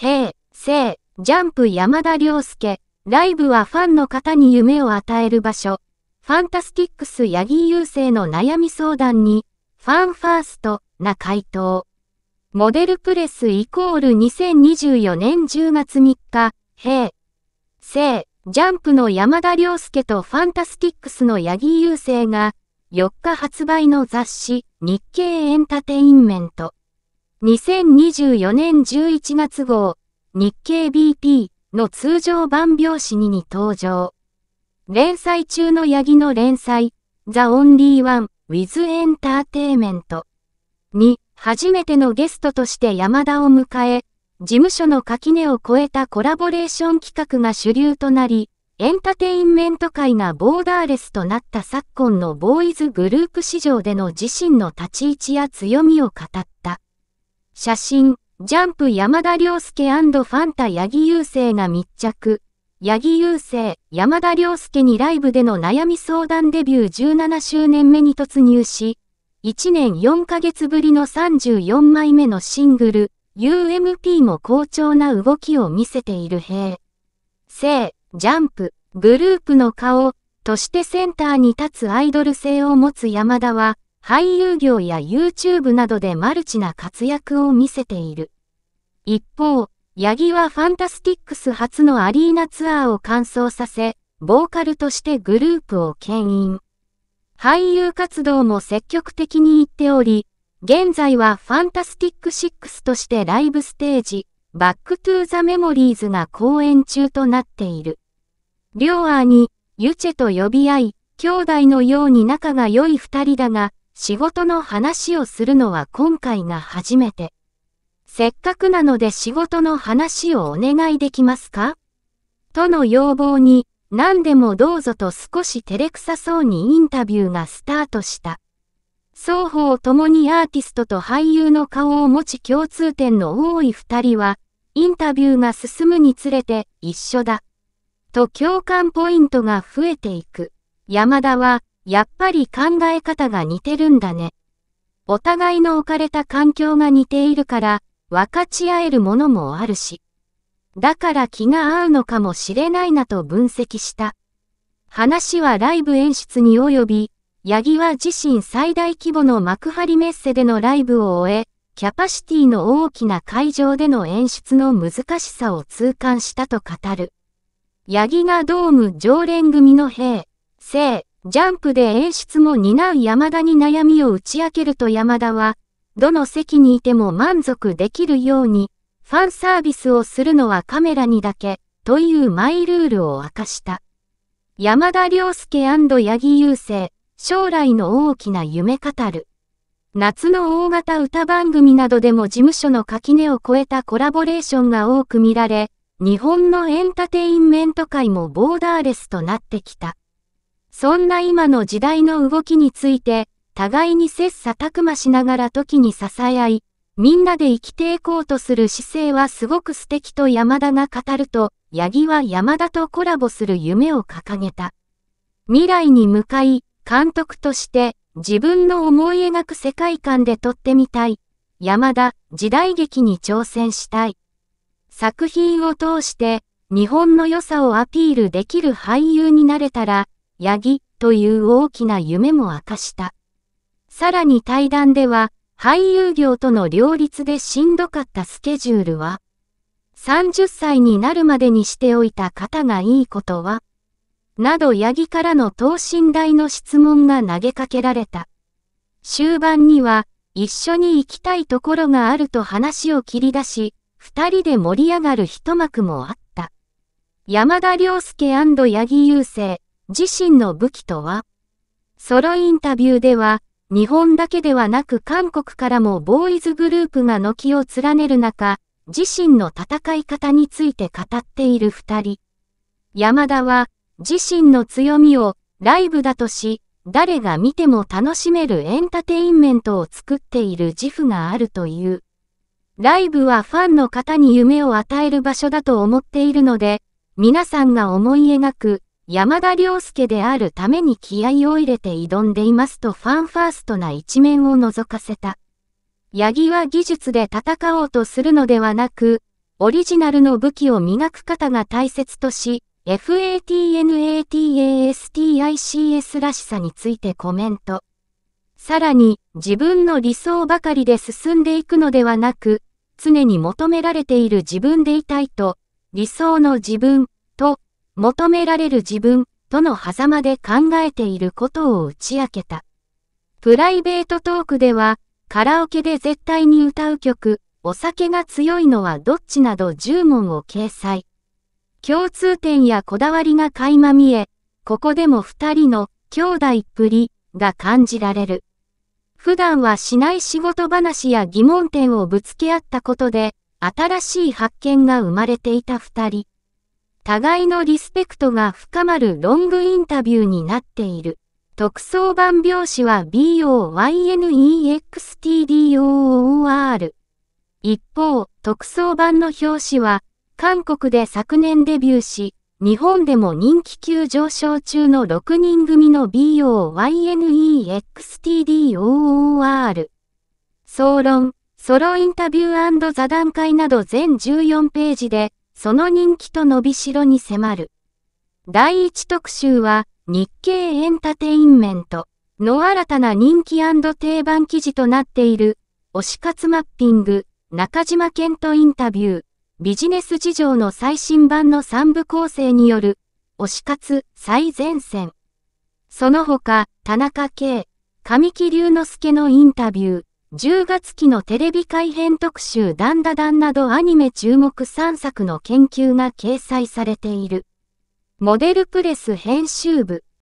平成ジャンプ山田涼介。ライブはファンの方に夢を与える場所。ファンタスティックス八木優勢の悩み相談に、ファンファーストな回答。モデルプレスイコール2024年10月3日、平成ジャンプの山田涼介とファンタスティックスの八木優勢が、4日発売の雑誌、日経エンタテインメント。2024年11月号、日経 BP の通常版表紙にに登場。連載中のヤギの連載、The Only One with Entertainment に初めてのゲストとして山田を迎え、事務所の垣根を超えたコラボレーション企画が主流となり、エンターテインメント界がボーダーレスとなった昨今のボーイズグループ市場での自身の立ち位置や強みを語った。写真、ジャンプ山田涼介ファンタ八木優勢が密着。八木優勢、山田涼介にライブでの悩み相談デビュー17周年目に突入し、1年4ヶ月ぶりの34枚目のシングル、UMP も好調な動きを見せている兵。性、ジャンプ、グループの顔、としてセンターに立つアイドル性を持つ山田は、俳優業や YouTube などでマルチな活躍を見せている。一方、八木はファンタスティックス初のアリーナツアーを完走させ、ボーカルとしてグループを牽引。俳優活動も積極的に行っており、現在はファンタスティック6としてライブステージ、バックトゥーザメモリーズが公演中となっている。両アーに、ユチェと呼び合い、兄弟のように仲が良い二人だが、仕事の話をするのは今回が初めて。せっかくなので仕事の話をお願いできますかとの要望に、何でもどうぞと少し照れくさそうにインタビューがスタートした。双方ともにアーティストと俳優の顔を持ち共通点の多い二人は、インタビューが進むにつれて一緒だ。と共感ポイントが増えていく。山田は、やっぱり考え方が似てるんだね。お互いの置かれた環境が似ているから、分かち合えるものもあるし。だから気が合うのかもしれないなと分析した。話はライブ演出に及び、八木は自身最大規模の幕張メッセでのライブを終え、キャパシティの大きな会場での演出の難しさを痛感したと語る。八木がドーム常連組の兵、生、ジャンプで演出も担う山田に悩みを打ち明けると山田は、どの席にいても満足できるように、ファンサービスをするのはカメラにだけ、というマイルールを明かした。山田涼介八木雄星、将来の大きな夢語る。夏の大型歌番組などでも事務所の垣根を越えたコラボレーションが多く見られ、日本のエンターテインメント界もボーダーレスとなってきた。そんな今の時代の動きについて、互いに切磋琢磨しながら時に支え合い、みんなで生きていこうとする姿勢はすごく素敵と山田が語ると、八木は山田とコラボする夢を掲げた。未来に向かい、監督として自分の思い描く世界観で撮ってみたい。山田、時代劇に挑戦したい。作品を通して日本の良さをアピールできる俳優になれたら、ヤギという大きな夢も明かした。さらに対談では、俳優業との両立でしんどかったスケジュールは、30歳になるまでにしておいた方がいいことは、など八木からの等身大の質問が投げかけられた。終盤には、一緒に行きたいところがあると話を切り出し、二人で盛り上がる一幕もあった。山田涼介八木優生、自身の武器とはソロインタビューでは、日本だけではなく韓国からもボーイズグループが軒を連ねる中、自身の戦い方について語っている二人。山田は、自身の強みをライブだとし、誰が見ても楽しめるエンターテインメントを作っている自負があるという。ライブはファンの方に夢を与える場所だと思っているので、皆さんが思い描く山田涼介であるために気合を入れて挑んでいますとファンファーストな一面を覗かせた。八木は技術で戦おうとするのではなく、オリジナルの武器を磨く方が大切とし、FATNATASTICS らしさについてコメント。さらに、自分の理想ばかりで進んでいくのではなく、常に求められている自分でいたいと、理想の自分と求められる自分との狭間で考えていることを打ち明けた。プライベートトークでは、カラオケで絶対に歌う曲、お酒が強いのはどっちなど10問を掲載。共通点やこだわりが垣間見え、ここでも二人の兄弟っぷりが感じられる。普段はしない仕事話や疑問点をぶつけ合ったことで、新しい発見が生まれていた二人。互いのリスペクトが深まるロングインタビューになっている。特装版表紙は BOYNEXTDOOR。一方、特装版の表紙は、韓国で昨年デビューし、日本でも人気急上昇中の6人組の BOYNEXTDOOR。総論、ソロインタビュー座談会など全14ページで、その人気と伸びしろに迫る。第一特集は、日経エンタテインメントの新たな人気定番記事となっている、推し活マッピング、中島健人インタビュー、ビジネス事情の最新版の3部構成による、推し活最前線。その他、田中圭、神木隆之介のインタビュー、10月期のテレビ改編特集ダンダダンなどアニメ注目3作の研究が掲載されている。モデルプレス編集部